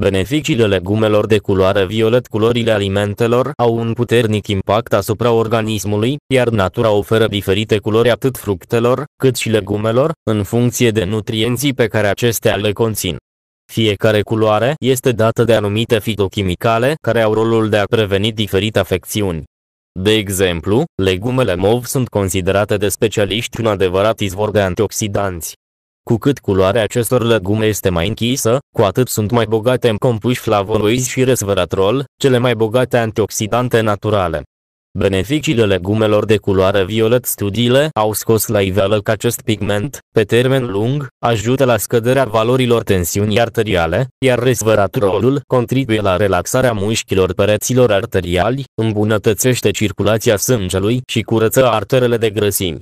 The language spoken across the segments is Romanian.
Beneficiile legumelor de culoare violet Culorile alimentelor au un puternic impact asupra organismului, iar natura oferă diferite culori atât fructelor, cât și legumelor, în funcție de nutrienții pe care acestea le conțin. Fiecare culoare este dată de anumite fitochimicale care au rolul de a preveni diferite afecțiuni. De exemplu, legumele MOV sunt considerate de specialiști un adevărat izvor de antioxidanți. Cu cât culoarea acestor legume este mai închisă, cu atât sunt mai bogate în compuși flavonoizi și resveratrol, cele mai bogate antioxidante naturale. Beneficiile legumelor de culoare violet Studiile au scos la iveală că acest pigment, pe termen lung, ajută la scăderea valorilor tensiunii arteriale, iar resveratrolul contribuie la relaxarea mușchilor pereților arteriali, îmbunătățește circulația sângelui și curăță arterele de grăsimi.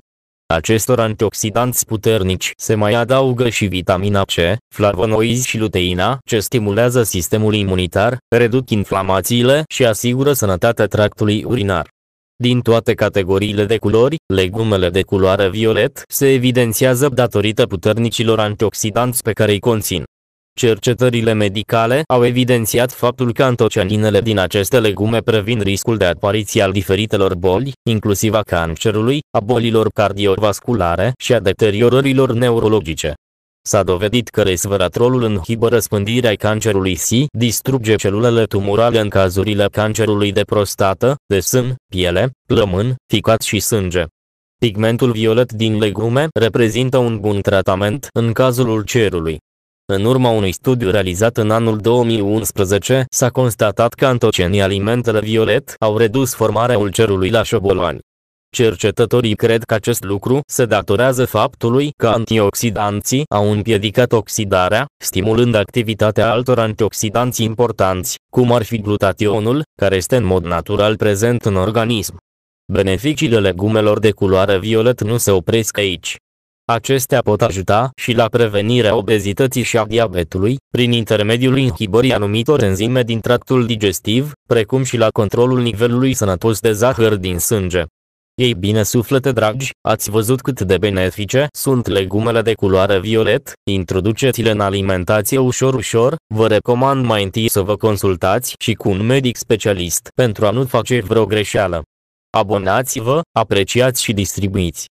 Acestor antioxidanți puternici se mai adaugă și vitamina C, flavonoizi și luteina, ce stimulează sistemul imunitar, reduc inflamațiile și asigură sănătatea tractului urinar. Din toate categoriile de culori, legumele de culoare violet se evidențiază datorită puternicilor antioxidanți pe care îi conțin. Cercetările medicale au evidențiat faptul că antocianinele din aceste legume previn riscul de apariție al diferitelor boli, inclusiv a cancerului, a bolilor cardiovasculare și a deteriorărilor neurologice. S-a dovedit că resveratrolul inhibă răspândirea cancerului SI, distruge celulele tumorale în cazurile cancerului de prostată, de sân, piele, plămân, ficat și sânge. Pigmentul violet din legume reprezintă un bun tratament în cazul ulcerului. În urma unui studiu realizat în anul 2011, s-a constatat că antocenii alimentele violet au redus formarea ulcerului la șobolani. Cercetătorii cred că acest lucru se datorează faptului că antioxidanții au împiedicat oxidarea, stimulând activitatea altor antioxidanți importanți, cum ar fi glutationul, care este în mod natural prezent în organism. Beneficiile legumelor de culoare violet nu se opresc aici. Acestea pot ajuta și la prevenirea obezității și a diabetului, prin intermediul inhibării anumitor enzime din tractul digestiv, precum și la controlul nivelului sănătos de zahăr din sânge. Ei bine suflete dragi, ați văzut cât de benefice sunt legumele de culoare violet, introduceți-le în alimentație ușor-ușor, vă recomand mai întâi să vă consultați și cu un medic specialist pentru a nu face vreo greșeală. Abonați-vă, apreciați și distribuiți.